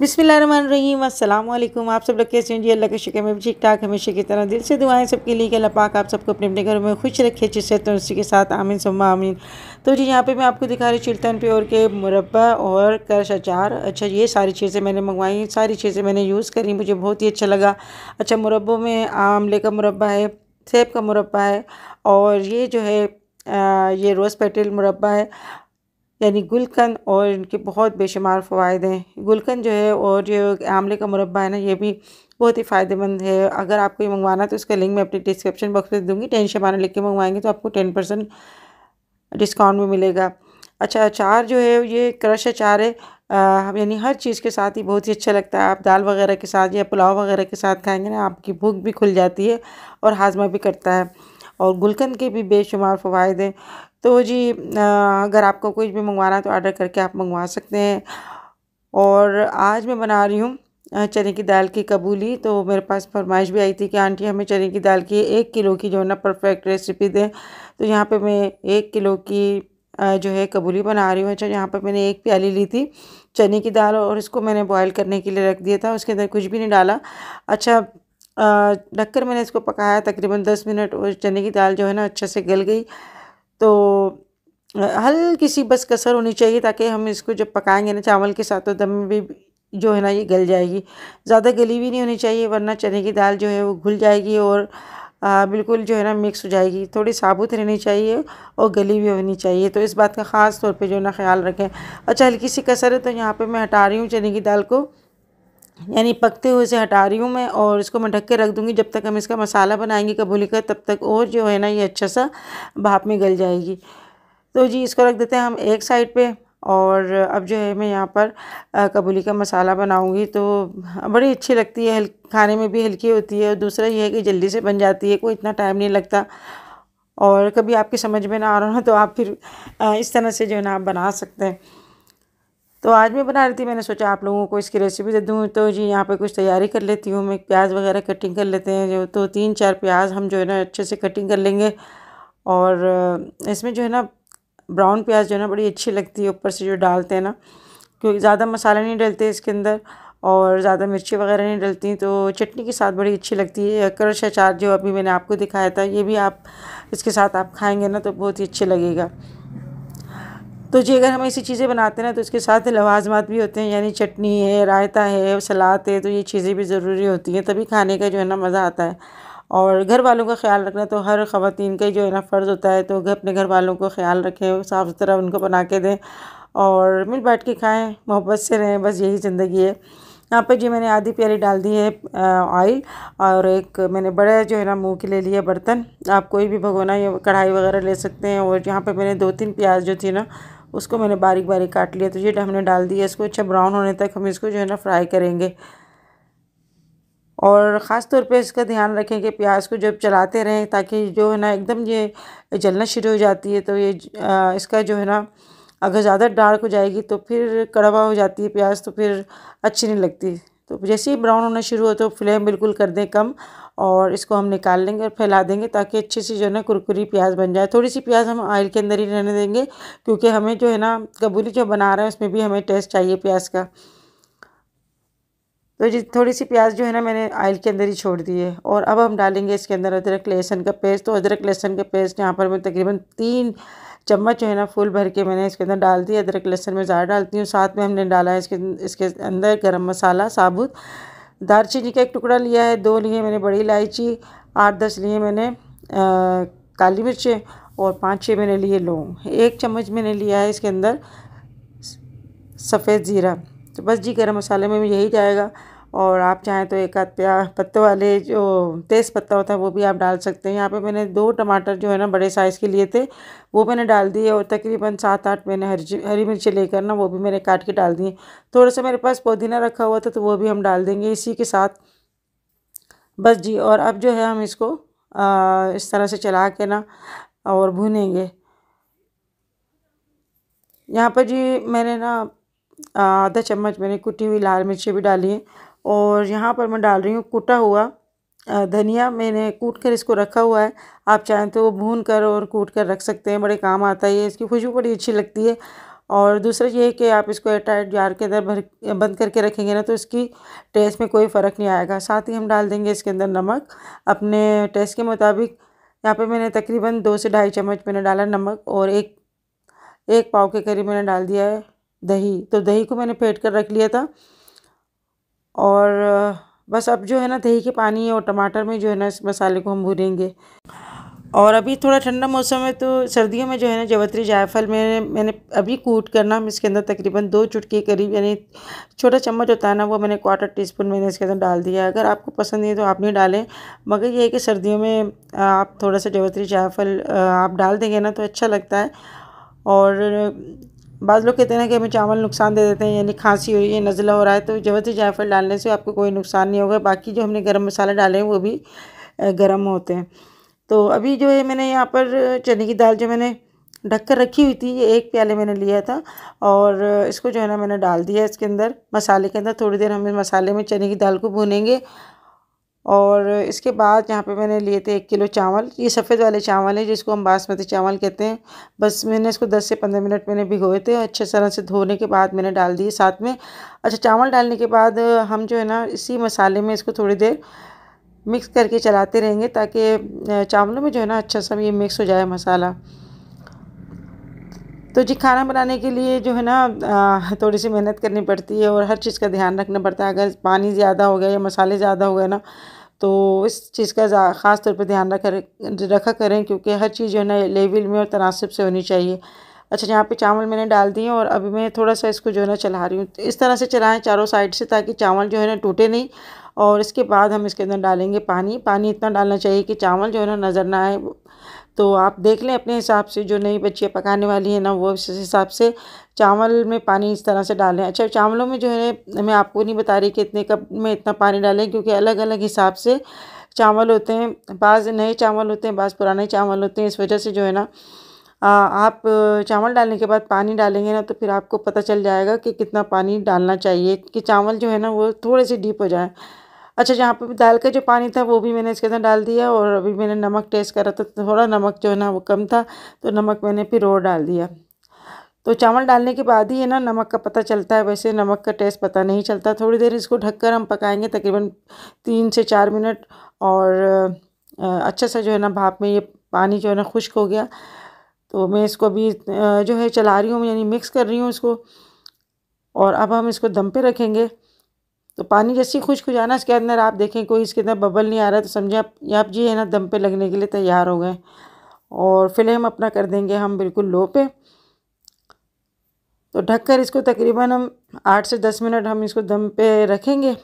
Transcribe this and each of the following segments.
बिसमीम अल्लाम आप सब लोग कैसे हैं जी अल्लाह के शुक्र में भी ठीक ठाक हमेशा की तरह दिल से दुआएं सबके लिए कि अल्लाह पाक आप सबको अपने अपने घरों में खुश रखे से तो उसी के साथ आमीन सम्मा आमीन तो जी यहाँ पे मैं आपको दिखा रही चिल्तन प्योर के मुरबा और करश अचार अच्छा ये सारी चीज़ें मैंने मंगवाई सारी चीज़ें मैंने यूज़ करी मुझे बहुत ही अच्छा लगा अच्छा मुरबों में आमले का मुरबा है सेब का मुरबा है और ये जो है ये रोज़ पेटल मुरबा है यानी गुलकंद और इनके बहुत बेशुमार फ़वाद हैं गुलकंद जो है और जो आमले का मुरबा है ना ये भी बहुत ही फ़ायदेमंद है अगर आपको ये मंगवाना तो उसका लिंक मैं अपने डिस्क्रिप्शन बॉक्स में दूँगी टेन शबाना लिख के मंगवाएंगे तो आपको टेन परसेंट डिस्काउंट भी मिलेगा अच्छा अचार जो है ये क्रश अचार है यानी हर चीज़ के साथ ही बहुत ही अच्छा लगता है आप दाल वगैरह के साथ या पुलाव वगैरह के साथ खाएंगे ना आपकी भूख भी खुल जाती है और हाजमा भी करता है और गुलकंद के भी बेशुमार फ़वाद हैं तो जी अगर आपको कुछ भी मंगवाना तो ऑर्डर करके आप मंगवा सकते हैं और आज मैं बना रही हूँ चने की दाल की कबूली तो मेरे पास फरमाइश भी आई थी कि आंटी हमें चने की दाल की एक किलो की जो है ना परफेक्ट रेसिपी दें तो यहाँ पे मैं एक किलो की जो है कबूली बना रही हूँ अच्छा यहाँ पर मैंने एक प्याली ली थी चने की दाल और इसको मैंने बॉयल करने के लिए रख दिया था उसके अंदर कुछ भी नहीं डाला अच्छा ढककर मैंने इसको पकाया तकरीबन दस मिनट और चने की दाल जो है ना अच्छे से गल गई तो हल्की सी बस कसर होनी चाहिए ताकि हम इसको जब पकाएंगे ना चावल के साथ तो दम में भी जो है ना ये गल जाएगी ज़्यादा गली भी नहीं होनी चाहिए वरना चने की दाल जो है वो घुल जाएगी और आ, बिल्कुल जो है ना मिक्स हो जाएगी थोड़ी साबुत रहनी चाहिए और गली भी होनी चाहिए तो इस बात का ख़ास तौर पे जो है ना ख्याल रखें अच्छा हल्की सी कसर है तो यहाँ पे मैं हटा रही हूँ चने की दाल को यानी पकते हुए से हटा रही हूँ मैं और इसको मैं ढक के रख दूँगी जब तक हम इसका मसाला बनाएंगे कबूली का तब तक और जो है ना ये अच्छा सा भाप में गल जाएगी तो जी इसको रख देते हैं हम एक साइड पे और अब जो है मैं यहाँ पर कबूली का मसाला बनाऊँगी तो बड़ी अच्छी लगती है खाने में भी हल्की होती है और दूसरा ये है कि जल्दी से बन जाती है कोई इतना टाइम नहीं लगता और कभी आपकी समझ में ना आ रहा हो तो आप फिर इस तरह से जो है ना आप बना सकते हैं तो आज मैं बना रही थी मैंने सोचा आप लोगों को इसकी रेसिपी दे दूँ तो जी यहाँ पे कुछ तैयारी कर लेती हूँ मैं प्याज वगैरह कटिंग कर लेते हैं जो तो तीन चार प्याज हम जो है ना अच्छे से कटिंग कर लेंगे और इसमें जो है ना ब्राउन प्याज जो है ना बड़ी अच्छी लगती है ऊपर से जो डालते हैं ना क्योंकि ज़्यादा मसाला नहीं डलते इसके अंदर और ज़्यादा मिर्ची वगैरह नहीं डलती तो चटनी के साथ बड़ी अच्छी लगती है क्रश अचार जो अभी मैंने आपको दिखाया था ये भी आप इसके साथ आप खाएँगे ना तो बहुत ही अच्छा लगेगा तो जी अगर हम ऐसी चीज़ें बनाते हैं ना तो इसके साथ लवाजमात भी होते हैं यानी चटनी है रायता है सलाद है तो ये चीज़ें भी ज़रूरी होती हैं तभी खाने का जो है ना मज़ा आता है और घर वालों का ख्याल रखना तो हर ख़वातीन का जो है ना फ़र्ज़ होता है तो अपने घर वालों को ख्याल रखें साफ़ सुथरा उनको बना के दें और मिल बैठ के खाएँ मोहब्बत से रहें बस यही ज़िंदगी है यहाँ पर जी मैंने आधी प्याली डाल दी है ऑयल और एक मैंने बड़ा जो है ना मुँह के ले लिया बर्तन आप कोई भी भगोना या कढ़ाई वगैरह ले सकते हैं और यहाँ पर मैंने दो तीन प्याज जो थी ना उसको मैंने बारीक बारीक काट लिया तो ये हमने डाल दिया इसको अच्छा ब्राउन होने तक हम इसको जो है ना फ्राई करेंगे और ख़ास तौर पे इसका ध्यान रखें कि प्याज को जब चलाते रहें ताकि जो है ना एकदम ये जलना शुरू हो जाती है तो ये इसका जो है ना अगर ज़्यादा डार्क हो जाएगी तो फिर कड़वा हो जाती है प्याज तो फिर अच्छी नहीं लगती तो जैसे ही ब्राउन होना शुरू हो तो फ्लेम बिल्कुल कर दें कम और इसको हम निकाल लेंगे और फैला देंगे ताकि अच्छे से जो है ना कुरकुरी प्याज बन जाए थोड़ी सी प्याज हम ऑयल के अंदर ही रहने देंगे क्योंकि हमें जो है ना कबूली जो बना रहे हैं उसमें भी हमें टेस्ट चाहिए प्याज का तो जी थोड़ी सी प्याज जो है ना मैंने ऑयल के अंदर ही छोड़ दी है और अब हम डालेंगे इसके अंदर अदरक लहसन का पेस्ट तो अदरक लहसन का पेस्ट यहाँ पर मैं तकरीबन तीन चम्मच जो है ना फुल भर के मैंने इसके अंदर डाल दी अदरक लहसन में ज़्यादा डालती हूँ साथ में हमने डाला है इसके इसके अंदर गर्म मसाला साबुत दालचीनी का एक टुकड़ा लिया है दो लिए मैंने बड़ी इलायची आठ दस लिए मैंने आ, काली मिर्चें और पाँच छः मैंने लिए लौंग एक चम्मच मैंने लिया है इसके अंदर सफ़ेद ज़ीरा तो बस जी गर्म मसाले में भी यही जाएगा और आप चाहें तो एक आध प्या वाले जो तेज़ पत्ता होता है वो भी आप डाल सकते हैं यहाँ पे मैंने दो टमाटर जो है ना बड़े साइज़ के लिए थे वो मैंने डाल दिए और तकरीबन सात आठ मैंने हरी हरी मिर्ची लेकर ना वो भी मैंने काट के डाल दिए थोड़ा सा मेरे पास पुदीना रखा हुआ था तो वो भी हम डाल देंगे इसी के साथ बस जी और अब जो है हम इसको आ, इस तरह से चला के ना और भुनेंगे यहाँ पर जी मैंने ना आधा चम्मच मैंने कुटी हुई लाल मिर्ची भी डाली है और यहाँ पर मैं डाल रही हूँ कूटा हुआ धनिया मैंने कूट कर इसको रखा हुआ है आप चाहें तो भून कर और कूट कर रख सकते हैं बड़े काम आता है इसकी खुशबू बड़ी अच्छी लगती है और दूसरा ये है कि आप इसको एयरटाइट जार के अंदर भर बंद करके रखेंगे ना तो इसकी टेस्ट में कोई फ़र्क नहीं आएगा साथ ही हम डाल देंगे इसके अंदर नमक अपने टेस्ट के मुताबिक यहाँ पे मैंने तकरीबन दो से ढाई चम्मच मैंने डाला नमक और एक एक पाव के करीब मैंने डाल दिया है दही तो दही को मैंने फेंट कर रख लिया था और बस अब जो है ना दही के पानी और टमाटर में जो है ना इस मसाले को हम भूनेंगे और अभी थोड़ा ठंडा मौसम है तो सर्दियों में जो है ना जवतरी जायफल मैंने मैंने अभी कूट करना हम इसके अंदर तकरीबन दो चुटकी करीब यानी छोटा चम्मच होता है ना वो मैंने क्वार्टर टी स्पून मैंने इसके अंदर डाल दिया अगर आपको पसंद नहीं है तो आप नहीं डालें मगर ये है कि सर्दियों में आप थोड़ा सा जवतरी जायफल आप डाल देंगे ना तो अच्छा लगता है और बाज़ लोग कहते हैं ना कि हमें चावल नुकसान दे देते हैं यानी खांसी हो रही है नज़ला हो रहा है तो जवत जायफल डालने से आपको कोई नुकसान नहीं होगा बाकी जो हमने गर्म मसाले डाले हैं वो भी गर्म होते हैं तो अभी जो है मैंने यहाँ पर चने की दाल जो मैंने ढक कर रखी हुई थी ये एक प्याले मैंने लिया था और इसको जो है ना मैंने डाल दिया इसके अंदर मसाले के अंदर थोड़ी देर हम मसाले में चने की दाल को भुनेंगे और इसके बाद यहाँ पे मैंने लिए थे एक किलो चावल ये सफ़ेद वाले चावल है जिसको हम बासमती चावल कहते हैं बस मैंने इसको 10 से 15 मिनट मैंने भिगोए थे अच्छे तरह से धोने के बाद मैंने डाल दिए साथ में अच्छा चावल डालने के बाद हम जो है ना इसी मसाले में इसको थोड़ी देर मिक्स करके चलाते रहेंगे ताकि चावलों में जो है ना अच्छा सा ये मिक्स हो जाए मसाला तो जी खाना बनाने के लिए जो है ना थोड़ी सी मेहनत करनी पड़ती है और हर चीज़ का ध्यान रखना पड़ता है अगर पानी ज़्यादा हो गया या मसाले ज़्यादा हो गए ना तो इस चीज़ का ख़ास तौर पर ध्यान रखा रखा करें क्योंकि हर चीज़ जो है ना लेवल में और तनासब से होनी चाहिए अच्छा यहाँ पे चावल मैंने डाल दिए और अभी मैं थोड़ा सा इसको जो है ना चला रही हूँ इस तरह से चलाएं चारों साइड से ताकि चावल जो है ना टूटे नहीं और इसके बाद हम इसके अंदर डालेंगे पानी पानी इतना डालना चाहिए कि चावल जो है ना नज़र ना आए तो आप देख लें अपने हिसाब से जो नई बच्चियाँ पकाने वाली हैं ना वो उस हिसाब से चावल में पानी इस तरह से डालें अच्छा चावलों में जो है मैं आपको नहीं बता रही कि इतने कप में इतना पानी डालें क्योंकि अलग अलग हिसाब से चावल होते हैं बाज़ नए चावल होते हैं बाज़ पुराने चावल होते हैं इस वजह से जो है ना आप चावल डालने के बाद पानी डालेंगे ना तो फिर आपको पता चल जाएगा कि कितना पानी डालना चाहिए कि चावल जो है ना वो थोड़े से डीप हो जाए अच्छा जहाँ पे दाल का जो पानी था वो भी मैंने इसके अंदर डाल दिया और अभी मैंने नमक टेस्ट करा था तो थोड़ा नमक जो है ना वो कम था तो नमक मैंने फिर और डाल दिया तो चावल डालने के बाद ही है ना नमक का पता चलता है वैसे नमक का टेस्ट पता नहीं चलता थोड़ी देर इसको ढककर हम पकाएंगे तकरीबन तीन से चार मिनट और अच्छा सा जो है ना भाप में ये पानी जो है ना खुश्क हो गया तो मैं इसको अभी जो है चला रही हूँ यानी मिक्स कर रही हूँ इसको और अब हम इसको दम पे रखेंगे तो पानी जैसे खुशखुजाना इसके अंदर आप देखें कोई इसके अंदर बबल नहीं आ रहा तो समझे आप आप जी है ना दम पे लगने के लिए तैयार हो गए और फ्लेम अपना कर देंगे हम बिल्कुल लो पे तो ढककर इसको तकरीबन हम आठ से दस मिनट हम इसको दम पे रखेंगे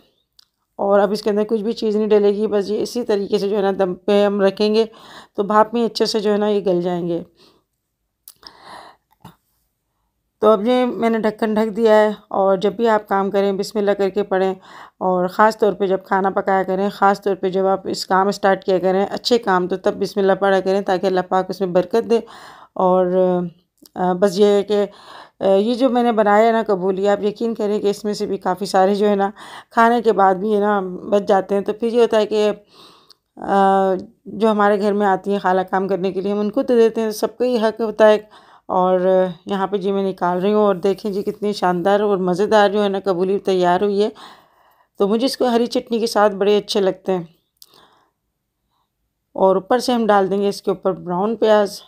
और अब इसके अंदर कुछ भी चीज़ नहीं डलेगी बस ये इसी तरीके से जो है ना दम पे हम रखेंगे तो भाप में अच्छे से जो है ना ये गल जाएंगे तो अब ये मैंने ढक्कन ढक दिया है और जब भी आप काम करें बिस्मिल्लाह करके पढ़ें और ख़ास तौर पे जब खाना पकाया करें ख़ास तौर पे जब आप इस काम स्टार्ट किया करें अच्छे काम तो तब बिस्मिल्लाह पढ़ा करें ताकि अल्लाह पाक उसमें बरकत दे और बस ये है कि ये जो मैंने बनाया है ना कबूली आप यकीन करें कि इसमें से भी काफ़ी सारे जो है ना खाने के बाद भी है ना बच जाते हैं तो फिर ये होता है कि जो हमारे घर में आती हैं खाला काम करने के लिए हम उनको तो देते हैं सबका ही हक होता है और यहाँ पे जी मैं निकाल रही हूँ और देखें जी कितनी शानदार और मज़ेदार जो है ना कबूली तैयार हुई है तो मुझे इसको हरी चटनी के साथ बड़े अच्छे लगते हैं और ऊपर से हम डाल देंगे इसके ऊपर ब्राउन प्याज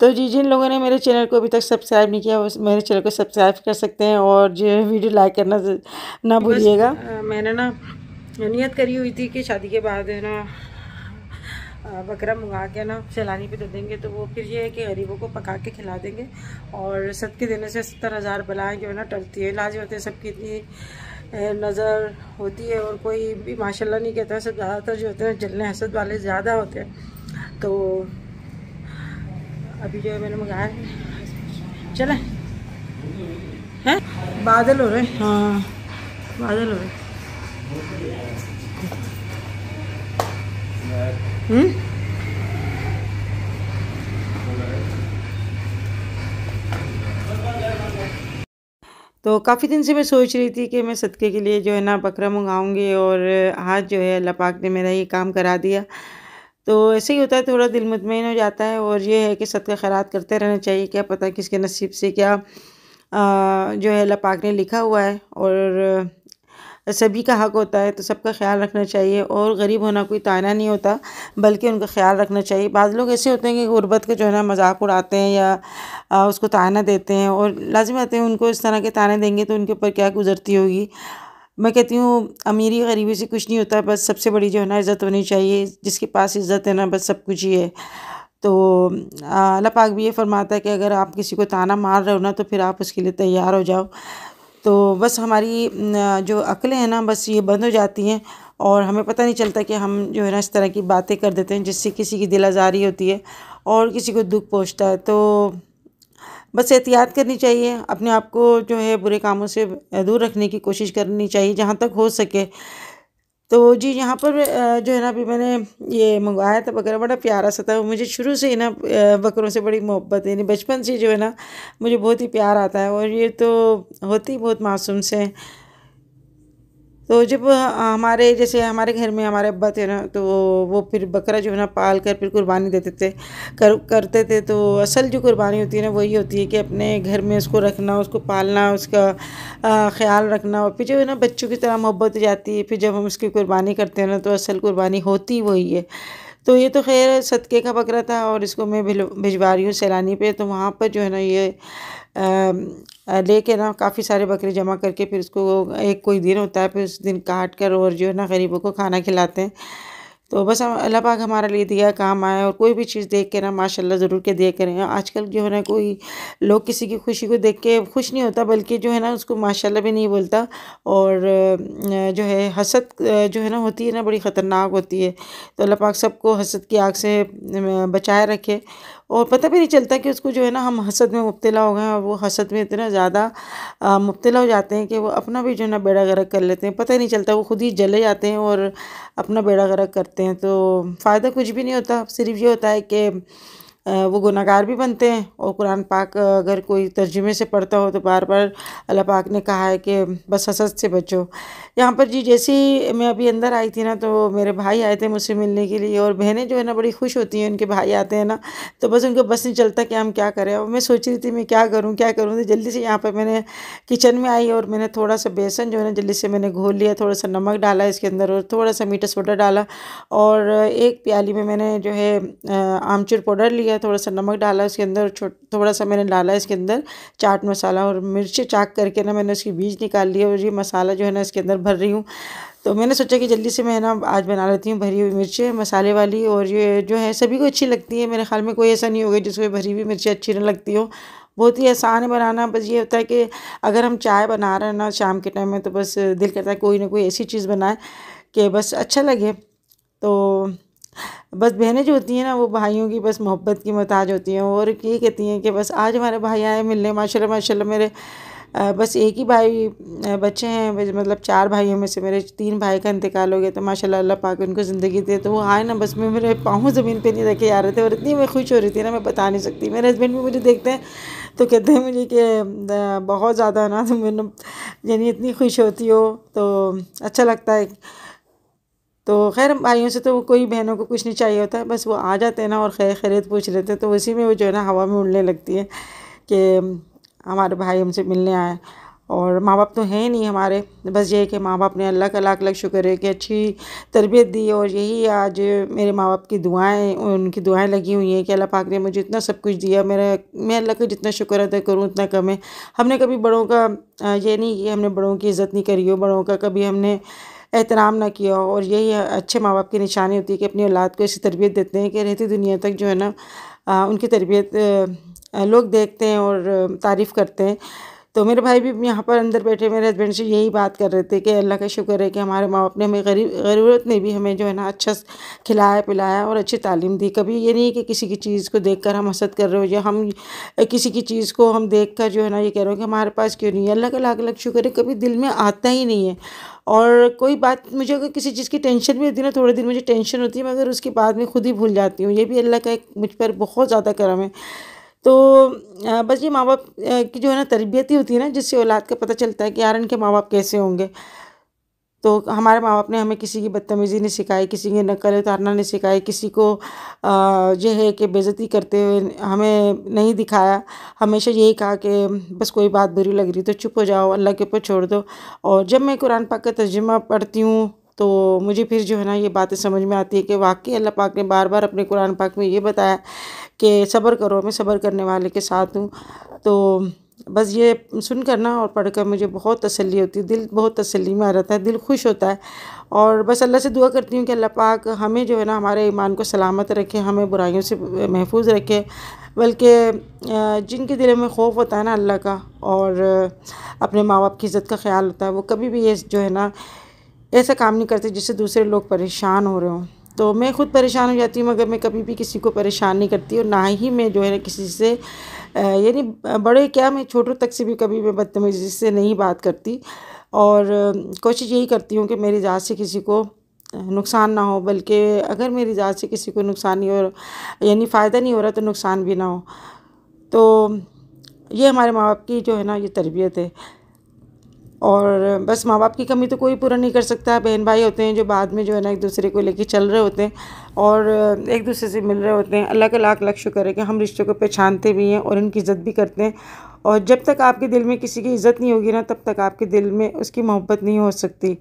तो जी जिन लोगों ने मेरे चैनल को अभी तक सब्सक्राइब नहीं किया वो मेरे चैनल को सब्सक्राइब कर सकते हैं और जो वीडियो लाइक करना ना भूलिएगा मैंने ना नियत करी हुई थी कि शादी के बाद है ना वगैरह मंगा के ना सैलानी पे दे देंगे तो वो फिर ये है कि गरीबों को पका के खिला देंगे और सदके देने से सत्तर हज़ार बलाएँ जो है ना टलती है इलाज होते हैं सबकी इतनी नज़र होती है और कोई भी माशाल्लाह नहीं कहता सब ज़्यादातर जो होते हैं जलने हसद वाले ज़्यादा होते हैं तो अभी जो है मैंने मंगाया है चले हैं बादल हो रहे हैं हाँ बादल हो रहे हैं तो काफ़ी दिन से मैं सोच रही थी कि मैं सदक़े के लिए जो है ना बकरा मंगाऊंगी और आज जो है अल्लाह पाक ने मेरा ये काम करा दिया तो ऐसे ही होता है थोड़ा दिल मुतमिन हो जाता है और ये है कि सदका खैरात करते रहना चाहिए क्या पता किसके नसीब से क्या आ, जो है अल्लाह पाक ने लिखा हुआ है और सभी का हक होता है तो सबका ख्याल रखना चाहिए और गरीब होना कोई ताना नहीं होता बल्कि उनका ख्याल रखना चाहिए बाद लोग ऐसे होते हैं कि गुर्बत का जो है ना मजाक उड़ाते हैं या आ, उसको ताना देते हैं और लाजम आते हैं उनको इस तरह के ताने देंगे तो उनके ऊपर क्या गुजरती होगी मैं कहती हूँ अमीरी गरीबी से कुछ नहीं होता बस सबसे बड़ी जो है ना इज़्ज़त होनी चाहिए जिसके पास इज़्ज़त है ना बस सब कुछ ही है तो अल्लाह पाक भी ये फरमाता है कि अगर आप किसी को ताना मार रहे हो ना तो फिर आप उसके लिए तैयार हो जाओ तो बस हमारी जो अकलें हैं ना बस ये बंद हो जाती हैं और हमें पता नहीं चलता कि हम जो है ना इस तरह की बातें कर देते हैं जिससे किसी की दिल आज़ारी होती है और किसी को दुख पहुँचता है तो बस एहतियात करनी चाहिए अपने आप को जो है बुरे कामों से दूर रखने की कोशिश करनी चाहिए जहाँ तक हो सके तो जी यहाँ पर जो है ना अभी मैंने ये मंगवाया था बकरा बड़ा प्यारा सा था मुझे शुरू से ही ना बकरों से बड़ी मोहब्बत है यानी बचपन से जो है ना मुझे बहुत ही प्यार आता है और ये तो होती बहुत मासूम से तो जब हमारे जैसे हमारे घर में हमारे अब्बा थे ना तो वो फिर बकरा जो है ना पाल कर फिर कुर्बानी देते थे कर करते थे तो असल जो कुर्बानी होती है ना वही होती है कि अपने घर में उसको रखना उसको पालना उसका ख्याल रखना और फिर जो है ना बच्चों की तरह मोहब्बत हो जाती है फिर जब हम उसकी कुर्बानी करते हैं ना तो असल कुर्बानी होती वही है तो ये तो खैर सदक़े का बकरा था और इसको मैं भिजवा रही हूँ सैलानी पर तो वहाँ पर जो है ना ये लेके ना काफ़ी सारे बकरे जमा करके फिर उसको एक कोई दिन होता है फिर उस दिन काट कर और जो है ना गरीबों को खाना खिलाते हैं तो बस हम अल्लाह पाक हमारे लिए दिया काम आए और कोई भी चीज़ देख के ना माशाल्लाह ज़रूर के दिया करें आजकल जो है ना कोई लोग किसी की खुशी को देख के खुश नहीं होता बल्कि जो है ना उसको माशाल्लाह भी नहीं बोलता और जो है हसद जो है ना होती है ना बड़ी ख़तरनाक होती है तो अल्लाह पाक सबको हसद की आग से बचाए रखे और पता भी नहीं चलता कि उसको जो है ना हम हसद में मुबतला हो गए हैं और वो हसद में इतना ज़्यादा मुबतला हो जाते हैं कि वो अपना भी जो है ना बेड़ा गर्क कर लेते हैं पता ही नहीं चलता वो खुद ही जले जाते हैं और अपना बेड़ा गर्क करते हैं तो फ़ायदा कुछ भी नहीं होता सिर्फ ये होता है कि वो गुनागार भी बनते हैं और कुरान पाक अगर कोई तर्जुमे से पढ़ता हो तो बार बार अल्लाह पाक ने कहा है कि बस हसद से बचो यहाँ पर जी जैसे ही मैं अभी अंदर आई थी ना तो मेरे भाई आए थे मुझसे मिलने के लिए और बहनें जो है ना बड़ी खुश होती हैं उनके भाई आते हैं ना तो बस उनको बस नहीं चलता कि हम क्या करें और मैं सोच रही थी मैं क्या करूँ क्या करूँ तो जल्दी से यहाँ पर मैंने किचन में आई और मैंने थोड़ा सा बेसन जो है ना जल्दी से मैंने घोल लिया थोड़ा सा नमक डाला इसके अंदर और थोड़ा सा मीठा सोडा डाला और एक प्याली में मैंने जो है आमचूर पाउडर लिया किया थोड़ा सा नमक डाला इसके अंदर छोट थोड़ा सा मैंने डाला इसके अंदर चाट मसाला और मिर्ची चाक करके ना मैंने उसकी बीज निकाल लिया और ये मसाला जो है ना इसके अंदर भर रही हूँ तो मैंने सोचा कि जल्दी से मैं ना आज बना लेती हूँ भरी हुई मिर्चें मसाले वाली और ये जो है सभी को अच्छी लगती है मेरे ख्याल में कोई ऐसा नहीं होगा जिसको भरी हुई मिर्ची अच्छी ना लगती हो बहुत ही आसान है बनाना बस ये होता है कि अगर हम चाय बना रहे हैं ना शाम के टाइम में तो बस दिल करता है कोई ना कोई ऐसी चीज़ बनाए कि बस अच्छा लगे तो बस बहनें जो होती हैं ना वो भाइयों की बस मोहब्बत की मोहताज होती हैं और ये कहती हैं कि बस आज हमारे भाई आए मिलने माशाल्लाह माशाल्लाह मेरे बस एक ही भाई बच्चे हैं मतलब चार भाइयों में से मेरे तीन भाई का इंतकाल हो गया तो माशाल्लाह अल्लाह पाक उनको ज़िंदगी दे तो वो आए ना बस मैं मेरे पाँव ज़मीन पे नहीं रखे आ रहे थे और इतनी मैं खुश हो रही थी ना मैं बता नहीं सकती मेरे हस्बैंड भी मुझे देखते हैं तो कहते हैं मुझे कि बहुत ज़्यादा ना तो मैंने यानी इतनी खुश होती हो तो अच्छा लगता है तो खैर भाइयों से तो कोई बहनों को कुछ नहीं चाहिए होता है बस वो आ जाते हैं ना और खैर खैरियत पूछ लेते हैं तो उसी में वो जो है ना हवा में उड़ने लगती है कि हमारे भाई हमसे मिलने आए और माँ बाप तो हैं नहीं हमारे बस ये है कि माँ बाप ने अल्लाह का अलग अलग शुक्र है कि अच्छी तरबियत दी और यही आज मेरे माँ बाप की दुआएं उनकी दुआएं लगी हुई हैं कि अल्लाह पाक ने मुझे इतना सब कुछ दिया मेरा मैं अल्लाह का जितना शुक्र अदा करूँ उतना कम है हमने कभी बड़ों का ये नहीं कि हमने बड़ों की इज़्ज़त नहीं करी हो बड़ों का कभी हमने एहतराम ना किया और यही अच्छे माँ बाप की निशानी होती है कि अपनी औलाद को ऐसी तरबियत देते हैं कि रहती दुनिया तक जो है ना उनकी तरबियत लोग देखते हैं और तारीफ़ करते हैं तो मेरे भाई भी यहाँ पर अंदर बैठे मेरे हस्बैंड से यही बात कर रहे थे कि अल्लाह का शुक्र है कि हमारे माँ बाप ने हमें गरीब ज़रूरत ने भी हमें जो है ना अच्छा खिलाया पिलाया और अच्छी तालीम दी कभी ये नहीं कि किसी की चीज़ को देख कर हम हसद कर रहे हो या हम किसी की चीज़ को हम देख कर जो है ना ये कह रहे हो कि हमारे पास क्यों नहीं है अल्लाह का अलग अलग शुक्र है कभी दिल में आता ही नहीं है और कोई बात मुझे अगर किसी चीज़ की टेंशन भी होती है ना थोड़े दिन मुझे टेंशन होती है मगर उसके बाद में खुद ही भूल जाती हूँ ये भी अल्लाह का एक मुझ पर बहुत ज़्यादा करम है तो बस ये माँ बाप की जो है ना तरबियत ही होती है ना जिससे औलाद का पता चलता है कि यार इनके माँ बाप कैसे होंगे तो हमारे माँ बाप ने हमें किसी की बदतमीज़ी नहीं सिखाई किसी की नकल उतारना नहीं सिखाई किसी को जो है कि बेज़ती करते हुए हमें नहीं दिखाया हमेशा यही कहा कि बस कोई बात बुरी लग रही तो चुप हो जाओ अल्लाह के ऊपर छोड़ दो और जब मैं कुरान पाक का तर्जुमा पढ़ती हूँ तो मुझे फिर जो है ना ये बातें समझ में आती है कि वाकई अल्लाह पाक ने बार बार अपने कुरान पाक में ये बताया कि सब्र करो मैं सब्र करने वाले के साथ हूँ तो बस ये सुन कर ना और पढ़ कर मुझे बहुत तसल्ली होती है दिल बहुत तसल्ली में आ रहता है दिल खुश होता है और बस अल्लाह से दुआ करती हूँ कि अल्लाह पाक हमें जो है ना हमारे ईमान को सलामत रखे हमें बुराइयों से महफूज रखे बल्कि जिनके दिल में खौफ होता है ना अल्लाह का और अपने माँ बाप की इज़्ज़त का ख्याल होता है वो कभी भी ये जो है ना ऐसा काम नहीं करते जिससे दूसरे लोग परेशान हो रहे हों तो मैं खुद परेशान हो जाती हूँ मगर मैं कभी भी किसी को परेशान नहीं करती और ना ही मैं जो है ना किसी से यानी बड़े क्या मैं छोटों तक से भी कभी मैं बदतमीजी से नहीं बात करती और कोशिश यही करती हूँ कि मेरी जात से किसी को नुकसान ना हो बल्कि अगर मेरी जात से किसी को नुकसान नहीं हो यानी फ़ायदा नहीं हो रहा तो नुकसान भी ना हो तो ये हमारे माँ बाप की जो है ना ये तरबियत है और बस माँ बाप की कमी तो कोई पूरा नहीं कर सकता बहन भाई होते हैं जो बाद में जो है ना एक दूसरे को लेके चल रहे होते हैं और एक दूसरे से मिल रहे होते हैं अल्लाह का लाख लाख शुक्र है कि हम रिश्तों को पहचानते भी हैं और इनकी इज़्ज़त भी करते हैं और जब तक आपके दिल में किसी की इज़्ज़त नहीं होगी ना तब तक आपके दिल में उसकी मोहब्बत नहीं हो सकती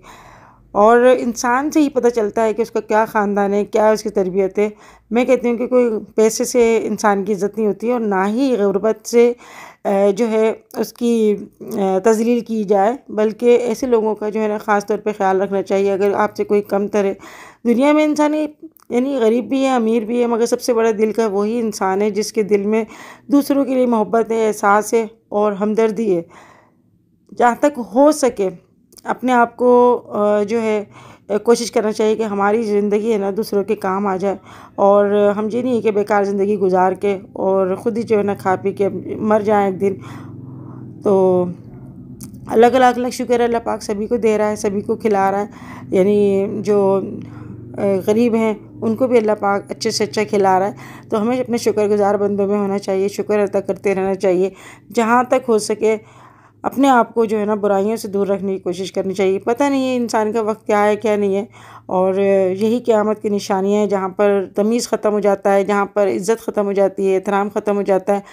और इंसान से ही पता चलता है कि उसका क्या ख़ानदान है क्या उसकी तरबियत है मैं कहती हूँ कि कोई पैसे से इंसान की इज़्ज़त नहीं होती और ना ही गुरबत से जो है उसकी तज़लील की जाए बल्कि ऐसे लोगों का जो है ना ख़ास तौर पर ख्याल रखना चाहिए अगर आपसे कोई तर है दुनिया में इंसान यानी गरीब भी है अमीर भी है मगर सबसे बड़ा दिल का वही इंसान है जिसके दिल में दूसरों के लिए मोहब्बत है एहसास है और हमदर्दी है जहाँ तक हो सके अपने आप को जो है कोशिश करना चाहिए कि हमारी ज़िंदगी है ना दूसरों के काम आ जाए और हम ये नहीं है कि बेकार ज़िंदगी गुजार के और ख़ुद ही जो है ना खा पी के मर जाए एक दिन तो अलग अलग अलग शुक्र अल्लाह पाक सभी को दे रहा है सभी को खिला रहा है यानी जो गरीब हैं उनको भी अल्लाह पाक अच्छे से अच्छा खिला रहा है तो हमें अपने शुक्रगुजार बंदों में होना चाहिए शुक्र अदा करते रहना चाहिए जहाँ तक हो सके अपने आप को जो है ना बुराइयों से दूर रखने की कोशिश करनी चाहिए पता नहीं है इंसान का वक्त क्या है क्या नहीं है और यही क़्यामत की निशानियाँ हैं जहाँ पर तमीज़ ख़त्म हो जाता है जहाँ पर इज़्ज़त ख़त्म हो जाती है एहतराम ख़त्म हो जाता है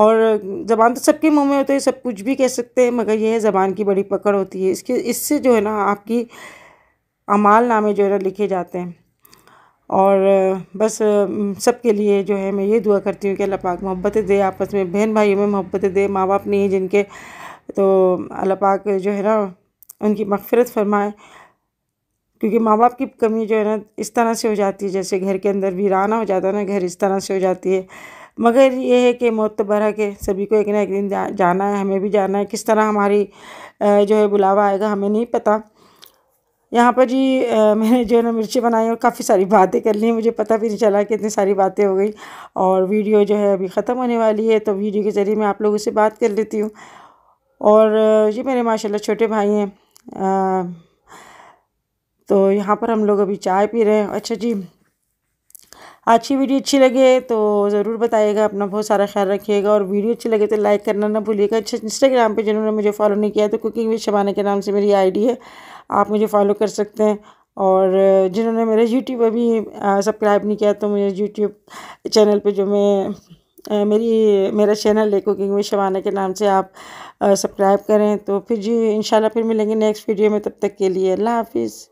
और ज़बान तो सबके मुँह में होती है सब कुछ भी कह सकते हैं मगर यह ज़बान की बड़ी पकड़ होती है इसके इससे जो है ना आपकी अमाल नामे जो है ना लिखे जाते हैं और बस सबके लिए जो है मैं ये दुआ करती हूँ कि अल्लाह पाक मोहब्बत दे आपस में बहन भाइयों में मोहब्बत दे माँ बाप नहीं है जिनके तो अल्लाह पाक जो है ना उनकी मगफरत फरमाए क्योंकि माँ बाप की कमी जो है ना इस तरह से हो जाती है जैसे घर के अंदर वीराना हो जाता है ना घर इस तरह से हो जाती है मगर ये है कि मोतबर है कि सभी को एक ना एक दिन जा, जाना है हमें भी जाना है किस तरह हमारी जो है बुलावा आएगा हमें नहीं पता यहाँ पर जी मैंने जो है ना मिर्ची बनाई और काफ़ी सारी बातें कर ली मुझे पता भी नहीं चला कि इतनी सारी बातें हो गई और वीडियो जो है अभी ख़त्म होने वाली है तो वीडियो के ज़रिए मैं आप लोगों से बात कर लेती हूँ और ये मेरे माशाल्लाह छोटे भाई हैं तो यहाँ पर हम लोग अभी चाय पी रहे हैं अच्छा जी आज की वीडियो अच्छी लगे तो ज़रूर बताइएगा अपना बहुत सारा ख्याल रखिएगा और वीडियो अच्छी लगे तो लाइक करना ना भूलिएगा अच्छा इंस्टाग्राम पे जिन्होंने मुझे फॉलो नहीं किया तो कुकिंग विद शबाना के नाम से मेरी आईडी है आप मुझे फॉलो कर सकते हैं और जिन्होंने मेरा यूट्यूब अभी सब्सक्राइब नहीं किया तो मेरे यूट्यूब चैनल पर जो मैं मेरी मेरा चैनल ले कुकिंग में शवाना के नाम से आप सब्सक्राइब करें तो फिर जी इन फिर मिलेंगे नेक्स्ट वीडियो में तब तक के लिए अल्लाह हाफिज़